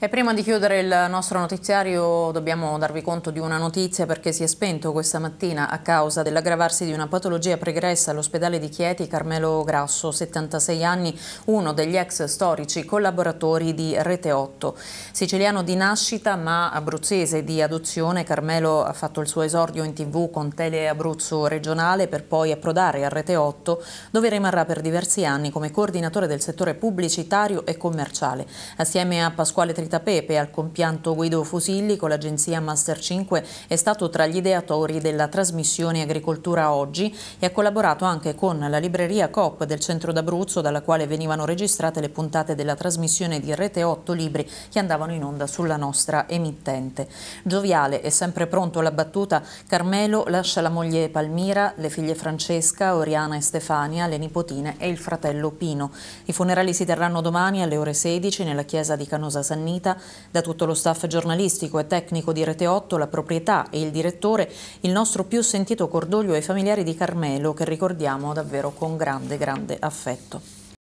E prima di chiudere il nostro notiziario dobbiamo darvi conto di una notizia perché si è spento questa mattina a causa dell'aggravarsi di una patologia pregressa all'ospedale di Chieti Carmelo Grasso, 76 anni, uno degli ex storici collaboratori di Rete 8. Siciliano di nascita ma abruzzese di adozione, Carmelo ha fatto il suo esordio in tv con Tele Abruzzo regionale per poi approdare a Rete 8 dove rimarrà per diversi anni come coordinatore del settore pubblicitario e commerciale. Assieme a Pasquale Trinità Margherita Pepe al compianto Guido Fusilli con l'agenzia Master 5 è stato tra gli ideatori della trasmissione Agricoltura Oggi e ha collaborato anche con la libreria COP del centro d'Abruzzo dalla quale venivano registrate le puntate della trasmissione di Rete 8 Libri che andavano in onda sulla nostra emittente. Gioviale e sempre pronto alla battuta, Carmelo lascia la moglie Palmira, le figlie Francesca, Oriana e Stefania, le nipotine e il fratello Pino. I funerali si terranno domani alle ore 16 nella chiesa di Canosa Sannini fornita da tutto lo staff giornalistico e tecnico di Rete 8, la proprietà e il direttore, il nostro più sentito cordoglio ai familiari di Carmelo che ricordiamo davvero con grande, grande affetto.